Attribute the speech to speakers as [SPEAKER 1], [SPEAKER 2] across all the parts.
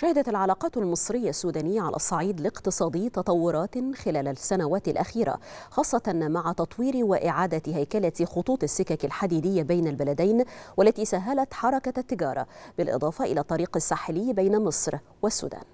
[SPEAKER 1] شهدت العلاقات المصرية السودانية على الصعيد الاقتصادي تطورات خلال السنوات الأخيرة خاصة مع تطوير وإعادة هيكلة خطوط السكك الحديدية بين البلدين والتي سهلت حركة التجارة بالإضافة إلى الطريق الساحلي بين مصر والسودان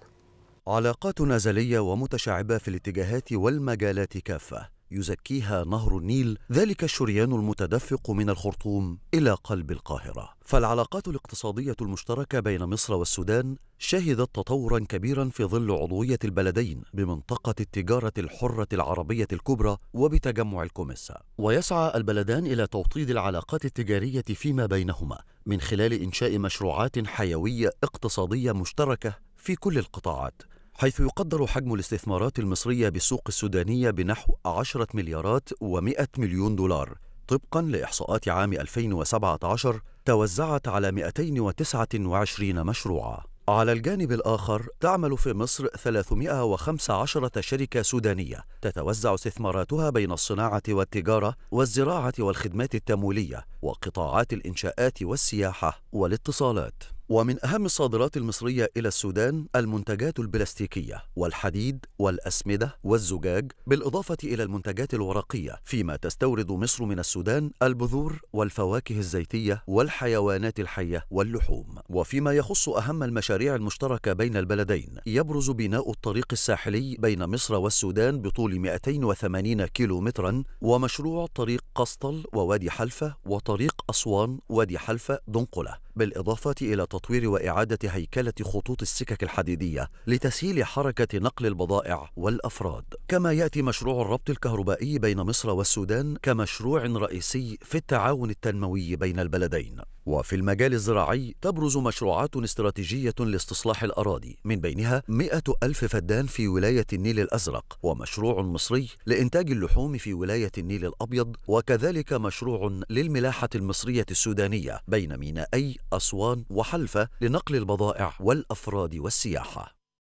[SPEAKER 2] علاقات نازلية ومتشعبة في الاتجاهات والمجالات كافة يزكيها نهر النيل ذلك الشريان المتدفق من الخرطوم الى قلب القاهره فالعلاقات الاقتصاديه المشتركه بين مصر والسودان شهدت تطورا كبيرا في ظل عضويه البلدين بمنطقه التجاره الحره العربيه الكبرى وبتجمع الكوميسا ويسعى البلدان الى توطيد العلاقات التجاريه فيما بينهما من خلال انشاء مشروعات حيويه اقتصاديه مشتركه في كل القطاعات حيث يقدر حجم الاستثمارات المصرية بالسوق السودانية بنحو 10 مليارات و100 مليون دولار طبقا لإحصاءات عام 2017 توزعت على 229 مشروعاً على الجانب الآخر تعمل في مصر 315 شركة سودانية تتوزع استثماراتها بين الصناعة والتجارة والزراعة والخدمات التمويلية وقطاعات الإنشاءات والسياحة والاتصالات ومن أهم الصادرات المصرية إلى السودان المنتجات البلاستيكية والحديد والأسمدة والزجاج بالإضافة إلى المنتجات الورقية فيما تستورد مصر من السودان البذور والفواكه الزيتية والحيوانات الحية واللحوم وفيما يخص أهم المشاريع المشتركة بين البلدين يبرز بناء الطريق الساحلي بين مصر والسودان بطول 280 كيلومترا ومشروع طريق قسطل ووادي حلفة وطريق أسوان وادي حلفة دنقلة بالإضافة إلى تطوير وإعادة هيكلة خطوط السكك الحديدية لتسهيل حركة نقل البضائع والأفراد كما يأتي مشروع الربط الكهربائي بين مصر والسودان كمشروع رئيسي في التعاون التنموي بين البلدين وفي المجال الزراعي تبرز مشروعات استراتيجية لاستصلاح الأراضي من بينها مئة ألف فدان في ولاية النيل الأزرق ومشروع مصري لإنتاج اللحوم في ولاية النيل الأبيض وكذلك مشروع للملاحة المصرية السودانية بين مينائي أسوان وحلفة لنقل البضائع والأفراد والسياحة